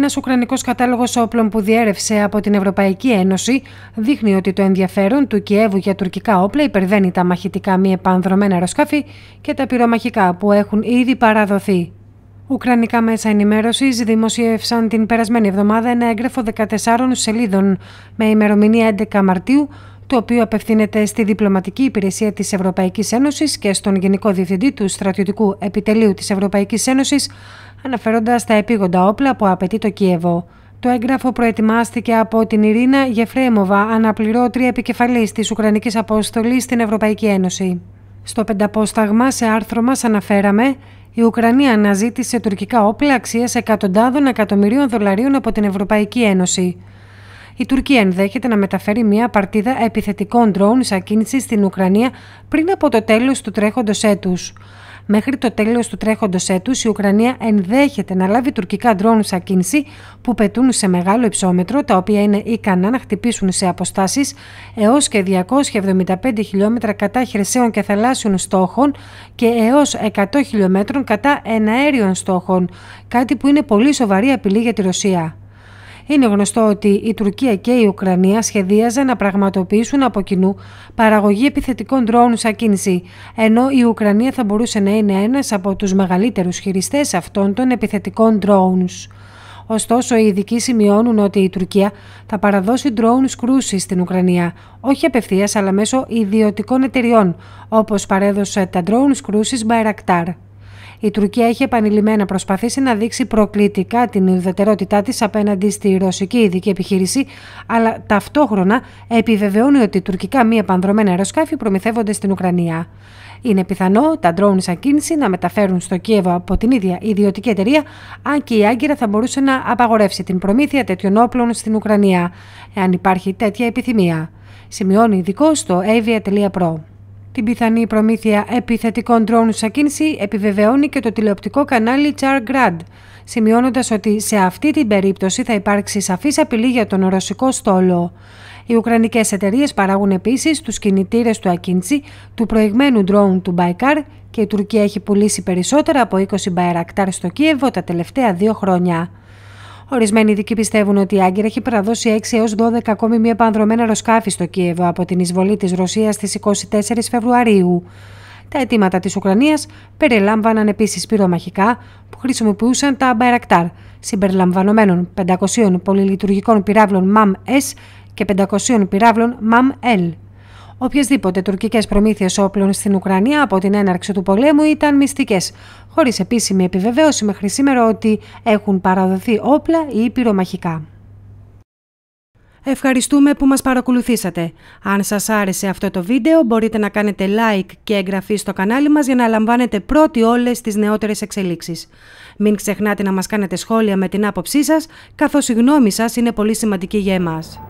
Ένας Ουκρανικός κατάλογος όπλων που διέρευσε από την Ευρωπαϊκή Ένωση δείχνει ότι το ενδιαφέρον του Κιέβου για τουρκικά όπλα υπερβαίνει τα μαχητικά μη επανδρομένα αεροσκάφη και τα πυρομαχικά που έχουν ήδη παραδοθεί. Ουκρανικά μέσα ενημέρωσης δημοσίευσαν την περασμένη εβδομάδα ένα έγγραφο 14 σελίδων με ημερομηνία 11 Μαρτίου, το οποίο απευθύνεται στη Διπλωματική Υπηρεσία της Ευρωπαϊκής Ένωσης και στον Γενικό Διευθυντή του Στρατιωτικού Επιτελείου της Ευρωπαϊκής Ένωσης αναφέροντας τα επίγοντα όπλα που απαιτεί το Κίεβο. Το έγγραφο προετοιμάστηκε από την Ειρήνα Γεφρέμοβα, αναπληρώτρια επικεφαλής της Ουκρανικής Απόστολη στην Ευρωπαϊκή Ένωση. Στο πενταπόσταγμα σε άρθρο μας αναφέραμε η Ουκρανία αναζήτησε τουρκικά όπλα αξίας εκατοντάδων εκατομμυρίων δολαρίων από την Ευρωπαϊκή Ένωση. Η Τουρκία ενδέχεται να μεταφέρει μια παρτίδα επιθετικών ντρόουν ακίνηση στην Ουκρανία πριν από το τέλος του τρέχοντος έτους. Μέχρι το τέλος του τρέχοντος έτους, η Ουκρανία ενδέχεται να λάβει τουρκικά ντρόουν σε ακίνηση που πετούν σε μεγάλο υψόμετρο, τα οποία είναι ικανά να χτυπήσουν σε αποστάσεις έως και 275 χιλιόμετρα κατά χερσαίων και θαλάσσιων στόχων και έως 100 χιλιόμετρων κατά εναέριων στόχων, κάτι που είναι πολύ σοβαρή απειλή για τη Ρωσία. Είναι γνωστό ότι η Τουρκία και η Ουκρανία σχεδίαζαν να πραγματοποιήσουν από κοινού παραγωγή επιθετικών ντρόουν σαν κίνηση, ενώ η Ουκρανία θα μπορούσε να είναι ένας από τους μεγαλύτερους χειριστές αυτών των επιθετικών ντρόουν. Ωστόσο, οι ειδικοί σημειώνουν ότι η Τουρκία θα παραδώσει ντρόουν κρούσει στην Ουκρανία, όχι απευθείας αλλά μέσω ιδιωτικών εταιριών, όπως παρέδωσε τα ντρόουν κρούσει Μπαϊρακτάρ. Η Τουρκία έχει επανειλημμένα προσπαθήσει να δείξει προκλητικά την ουδετερότητά της απέναντι στη ρωσική ειδική επιχείρηση, αλλά ταυτόχρονα επιβεβαιώνει ότι τουρκικά μη επανδρομένα αεροσκάφη προμηθεύονται στην Ουκρανία. Είναι πιθανό τα ντρόουν σαν κίνηση να μεταφέρουν στο Κίεβο από την ίδια ιδιωτική εταιρεία, αν και η Άγκυρα θα μπορούσε να απαγορεύσει την προμήθεια τέτοιων όπλων στην Ουκρανία, εάν υπάρχει τέτοια επιθυμία. Σημειώνει ειδικό στο avia.pro. Την πιθανή προμήθεια επιθετικών ντρόνου σε κίνηση επιβεβαιώνει και το τηλεοπτικό κανάλι Chargrad, σημειώνοντας ότι σε αυτή την περίπτωση θα υπάρξει σαφής απειλή για τον ρωσικό στόλο. Οι Ουκρανικές εταιρείες παράγουν επίσης τους κινητήρες του Ακίντσι, του προηγμένου ντρόουν του Μπαϊκάρ και η Τουρκία έχει πουλήσει περισσότερα από 20 μπαερακτάρ στο Κίεβο τα τελευταία δύο χρόνια. Ορισμένοι ειδικοί πιστεύουν ότι η Άγκυρα έχει παραδώσει 6 έως 12 ακόμη μη επανδρομένα αεροσκάφη στο Κίεβο από την εισβολή της Ρωσίας στις 24 Φεβρουαρίου. Τα αιτήματα της Ουκρανίας περιλάμβαναν επίσης πυρομαχικά που χρησιμοποιούσαν τα Μπαϊρακτάρ, συμπεριλαμβανομένων 500 πολυλειτουργικών πυράβλων MAM-S και 500 πυράβλων MAM-L. Οποιασδήποτε τουρκικές προμήθειες όπλων στην Ουκρανία από την έναρξη του πολέμου ήταν μυστικές χωρίς επίσημη επιβεβαίωση μέχρι σήμερα ότι έχουν παραδοθεί όπλα ή πυρομαχικά. Ευχαριστούμε που μας παρακολουθήσατε. Αν σας άρεσε αυτό το βίντεο μπορείτε να κάνετε like και εγγραφή στο κανάλι μας για να λαμβάνετε πρώτοι όλες τις νεότερες εξελίξεις. Μην ξεχνάτε να μας κάνετε σχόλια με την άποψή σας, καθώς η γνώμη σας είναι πολύ σημαντική για εμάς.